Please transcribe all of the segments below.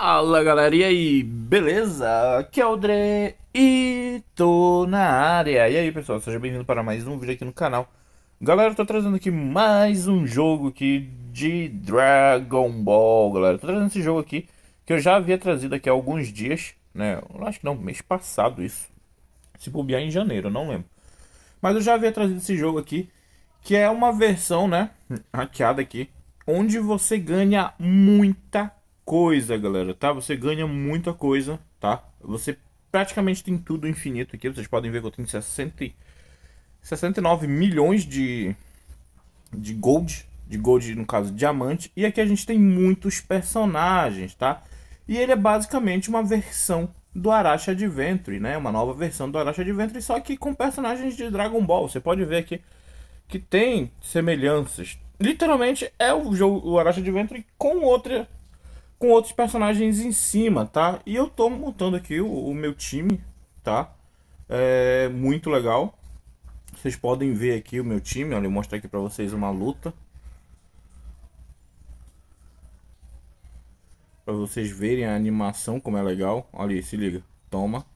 Fala galera, e aí, beleza? Aqui é o Dre e tô na área. E aí pessoal, seja bem-vindo para mais um vídeo aqui no canal. Galera, tô trazendo aqui mais um jogo aqui de Dragon Ball, galera. Tô trazendo esse jogo aqui que eu já havia trazido aqui há alguns dias, né? acho que não, mês passado isso. Se bobear em janeiro, não lembro. Mas eu já havia trazido esse jogo aqui, que é uma versão, né, hackeada aqui, onde você ganha muita coisa, galera, tá? Você ganha muita coisa, tá? Você praticamente tem tudo infinito aqui. Vocês podem ver que eu tenho 60, 69 milhões de, de gold. De gold, no caso, diamante. E aqui a gente tem muitos personagens, tá? E ele é basicamente uma versão do Arash Adventure, né? Uma nova versão do Arash Adventure, só que com personagens de Dragon Ball. Você pode ver aqui que tem semelhanças. Literalmente é o jogo o Arash Adventure com outra com outros personagens em cima, tá? E eu tô montando aqui o, o meu time, tá? É muito legal. Vocês podem ver aqui o meu time, olha, eu mostrar aqui pra vocês uma luta. Pra vocês verem a animação, como é legal. Olha aí, se liga. Toma.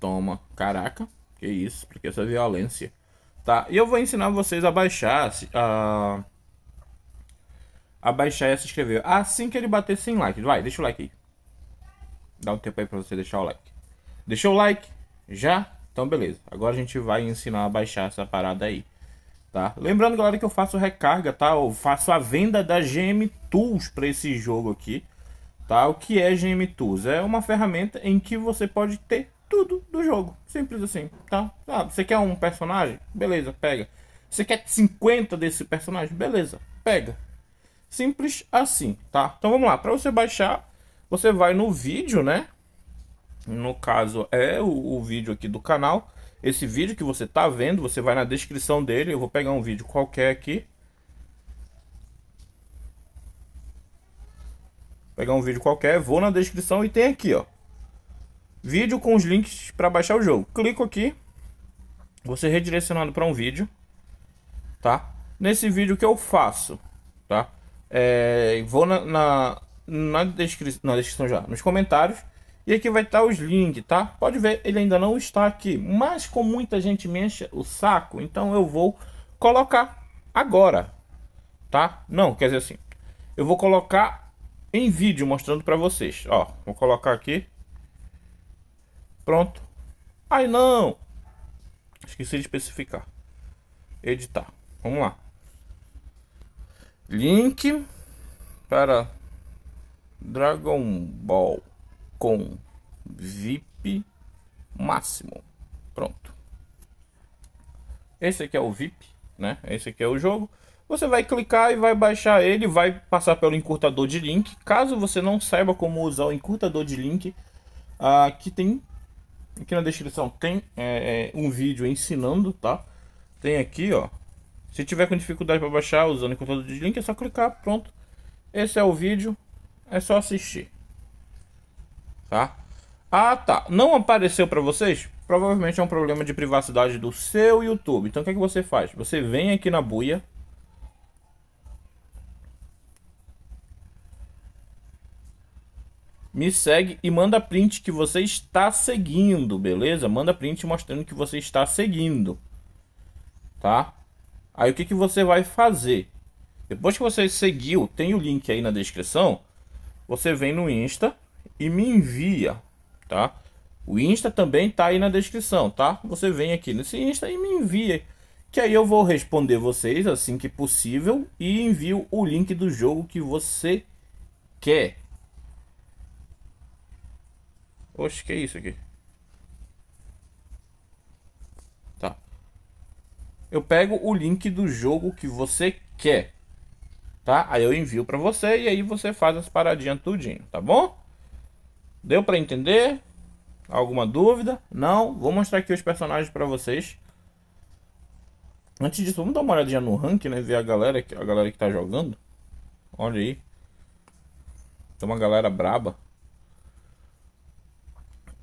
Toma. Caraca, que isso, porque essa violência. Tá, e eu vou ensinar vocês a baixar... A a baixar e se inscrever. Assim que ele bater 100 likes. Vai, deixa o like aí. Dá um tempo aí pra você deixar o like. Deixou o like? Já? Então beleza. Agora a gente vai ensinar a baixar essa parada aí. Tá? Lembrando, galera, que eu faço recarga, tá? Eu faço a venda da GM Tools para esse jogo aqui, tá? O que é GM Tools? É uma ferramenta em que você pode ter tudo do jogo, simples assim, tá? Ah, você quer um personagem? Beleza, pega. Você quer 50 desse personagem? Beleza, pega. Simples assim, tá? Então vamos lá, para você baixar, você vai no vídeo, né? No caso é o, o vídeo aqui do canal. Esse vídeo que você tá vendo, você vai na descrição dele. Eu vou pegar um vídeo qualquer aqui. pegar um vídeo qualquer, vou na descrição e tem aqui, ó. Vídeo com os links para baixar o jogo. Clico aqui, você redirecionado para um vídeo, tá? Nesse vídeo que eu faço, tá? É, vou na, na, na, descrição, na descrição já, nos comentários. E aqui vai estar os links, tá? Pode ver, ele ainda não está aqui. Mas com muita gente me enche o saco, então eu vou colocar agora, tá? Não, quer dizer assim, eu vou colocar em vídeo mostrando para vocês. Ó, vou colocar aqui. Pronto. Ai, não! Esqueci de especificar. Editar. Vamos lá. Link para Dragon Ball com VIP máximo. Pronto. Esse aqui é o VIP, né? Esse aqui é o jogo. Você vai clicar e vai baixar ele, vai passar pelo encurtador de link. Caso você não saiba como usar o encurtador de link, ah, aqui tem, aqui na descrição tem é, é, um vídeo ensinando, tá? Tem aqui, ó, se tiver com dificuldade para baixar usando o conteúdo de link, é só clicar, pronto. Esse é o vídeo, é só assistir. Tá? Ah, tá. Não apareceu para vocês? Provavelmente é um problema de privacidade do seu YouTube. Então o que, é que você faz? Você vem aqui na buia. Me segue e manda print que você está seguindo, beleza? Manda print mostrando que você está seguindo. Tá? Aí o que, que você vai fazer? Depois que você seguiu, tem o link aí na descrição. Você vem no Insta e me envia, tá? O Insta também tá aí na descrição, tá? Você vem aqui nesse Insta e me envia. Que aí eu vou responder vocês assim que possível e envio o link do jogo que você quer. Oxe, que é isso aqui? eu pego o link do jogo que você quer, tá? Aí eu envio para você e aí você faz as paradinhas tudinho, tá bom? Deu para entender? Alguma dúvida? Não? Vou mostrar aqui os personagens para vocês. Antes disso, vamos dar uma olhadinha no rank, né? Ver a galera, a galera que tá jogando. Olha aí. Tem uma galera braba.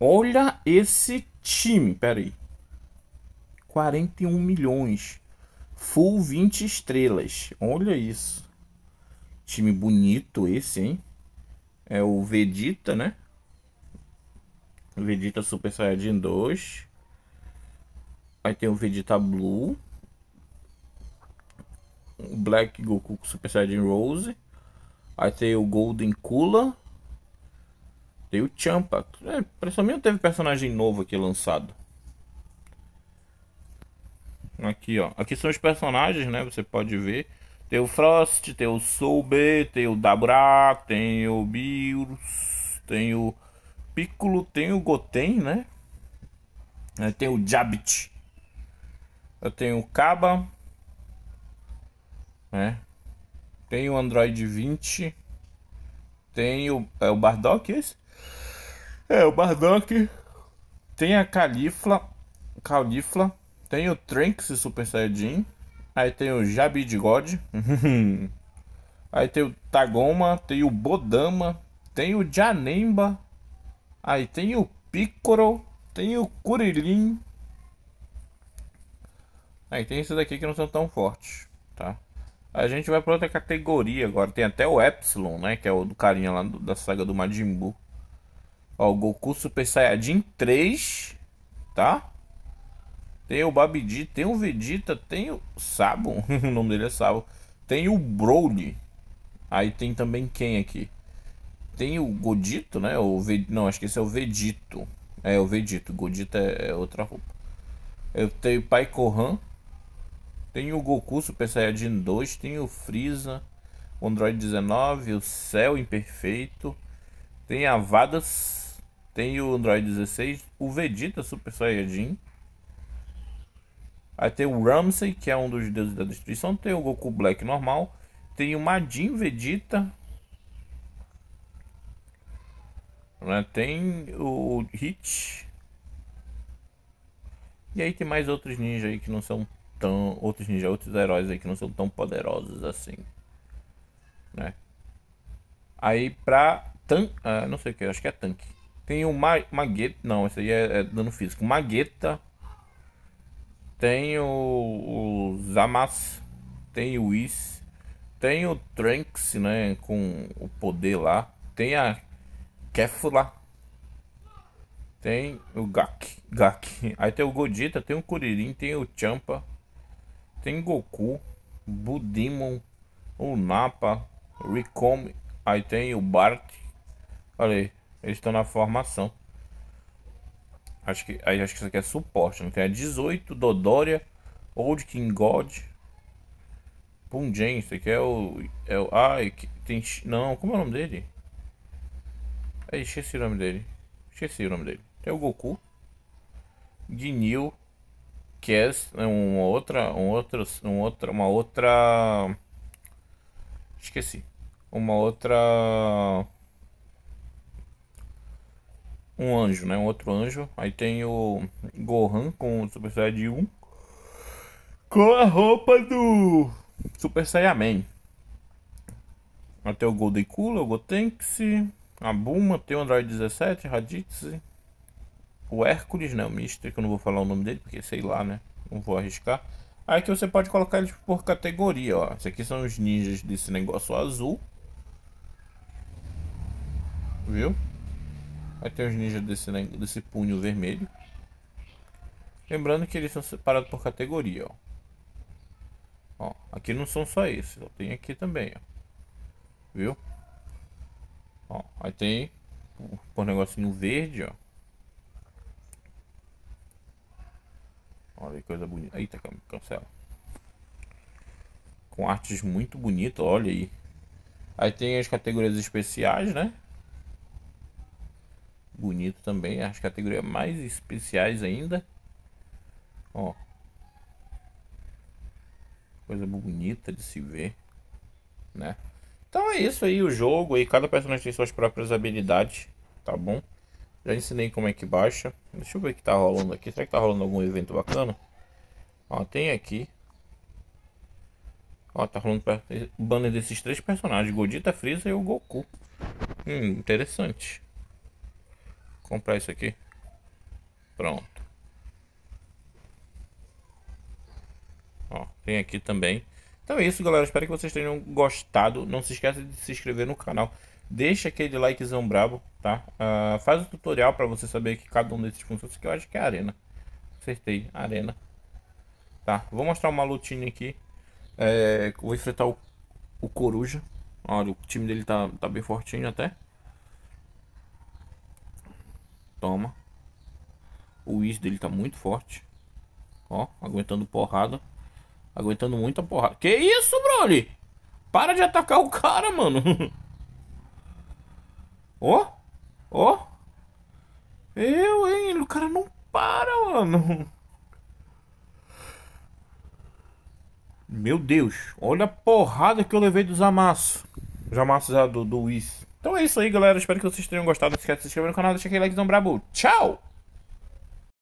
Olha esse time. Pera aí. 41 milhões. Full 20 estrelas. Olha isso. Time bonito esse, hein? É o Vegeta, né? Vegeta Super Saiyajin 2. Aí tem o Vegeta Blue. O Black Goku Super Saiyajin Rose. Aí tem o Golden Kula Tem o Champa. É, praticamente teve personagem novo aqui lançado. Aqui, ó. Aqui são os personagens, né? Você pode ver. Tem o Frost, tem o Soube, tem o Dabra, tem o Beerus, tem o Piccolo, tem o Goten, né? É, tem o Jabit. Eu tenho o Kaba. Né? Tem o Android 20. Tem o. É o Bardock é esse? É, o Bardock. Tem a Califla. Califla. Tem o Trunks Super Saiyajin. Aí tem o Jabi de God. aí tem o Tagoma. Tem o Bodama. Tem o Janemba. Aí tem o Piccolo. Tem o Kuririn. Aí tem esses daqui que não são tão fortes, tá? A gente vai para outra categoria agora. Tem até o Epsilon, né? Que é o do carinha lá do, da saga do Majin Buu. Ó, o Goku Super Saiyajin 3, tá? Tem o Babidi, tem o Vegeta, tem o Sabo, o nome dele é Sabo. Tem o Broly. Aí tem também quem aqui? Tem o Godito, né? O Ve... Não, acho que esse é o Vegito. É, o Vegito. Godito é, é outra roupa. Eu tenho Pai Kohan. Tem o Goku Super Saiyajin 2. Tem o Freeza. O Android 19. O Céu Imperfeito. Tem a Vadas. Tem o Android 16. O Vegeta Super Saiyajin. Aí tem o Ramsey, que é um dos deuses da destruição. Tem o Goku Black normal. Tem o Majin Vegeta. Né? Tem o Hit. E aí tem mais outros ninjas aí que não são tão... Outros ninjas, outros heróis aí que não são tão poderosos assim. Né? Aí pra... Tan... Ah, não sei o que, acho que é tanque. Tem o Ma... Magueta... Não, esse aí é, é dano físico. Magueta tem o, o Zamasu, tem o Whis, tem o Trunks, né, com o poder lá, tem a Kefla, tem o Gak, Gak, aí tem o Godita, tem o Kuririn, tem o Champa, tem Goku, Budimon, o Napa, Rikomi, aí tem o Bart, olha aí, eles estão na formação. Acho que, acho que isso aqui é suporte, não tem? a é 18, Dodoria, Old King God. Punjen, isso aqui é o. É o que tem. Não, como é o nome dele? É, esqueci o nome dele. Esqueci o nome dele. Tem o Goku. Ginyu. Kes. É né, uma outra. Um outro, um outra. Uma outra. Esqueci. Uma outra um anjo, né? Um outro anjo. Aí tem o Gohan com o Super Saiyajin 1. Com a roupa do Super Saiyaman. Até o Golden Cooler, o Gotenks, a Buma, tem o Android 17, Raditz, o Hércules, né? O Mister, que eu não vou falar o nome dele, porque sei lá, né? Não vou arriscar. Aí que você pode colocar eles por categoria, ó. Esse aqui são os ninjas desse negócio azul. Viu? Aí tem os ninjas desse, né, desse punho vermelho. Lembrando que eles são separados por categoria, ó. Ó, aqui não são só esses, ó, tem aqui também, ó. Viu? Ó, aí tem por um negocinho verde, ó. Olha que coisa bonita. Eita, cancela. Com artes muito bonitas, olha aí. Aí tem as categorias especiais, né? bonito também. As categorias mais especiais ainda. Ó. Coisa bonita de se ver, né? Então é isso aí o jogo. E cada personagem tem suas próprias habilidades, tá bom? Já ensinei como é que baixa. Deixa eu ver o que tá rolando aqui. Será que tá rolando algum evento bacana? Ó, tem aqui. Ó, tá rolando o banner desses três personagens. Godita, Freeza e o Goku. Hum, interessante comprar isso aqui. Pronto. Ó, tem aqui também. Então é isso, galera. Espero que vocês tenham gostado. Não se esqueça de se inscrever no canal. Deixa aquele likezão brabo, tá? Uh, faz o tutorial para você saber que cada um desses funciona. que eu acho que é arena. Acertei, arena. Tá, vou mostrar uma lutinha aqui. É, vou enfrentar o, o Coruja. Olha, o time dele tá, tá bem fortinho até. Toma. O Wiz dele tá muito forte. Ó, aguentando porrada. Aguentando muita porrada. Que isso, Broly? Para de atacar o cara, mano. Ó. Ó. Eu, hein? O cara não para, mano. Meu Deus. Olha a porrada que eu levei dos amassos. Os amassos ah, do, do Whis. Então é isso aí, galera. Espero que vocês tenham gostado. Não esquece de se inscrever no canal, deixa aquele likezão brabo. Tchau!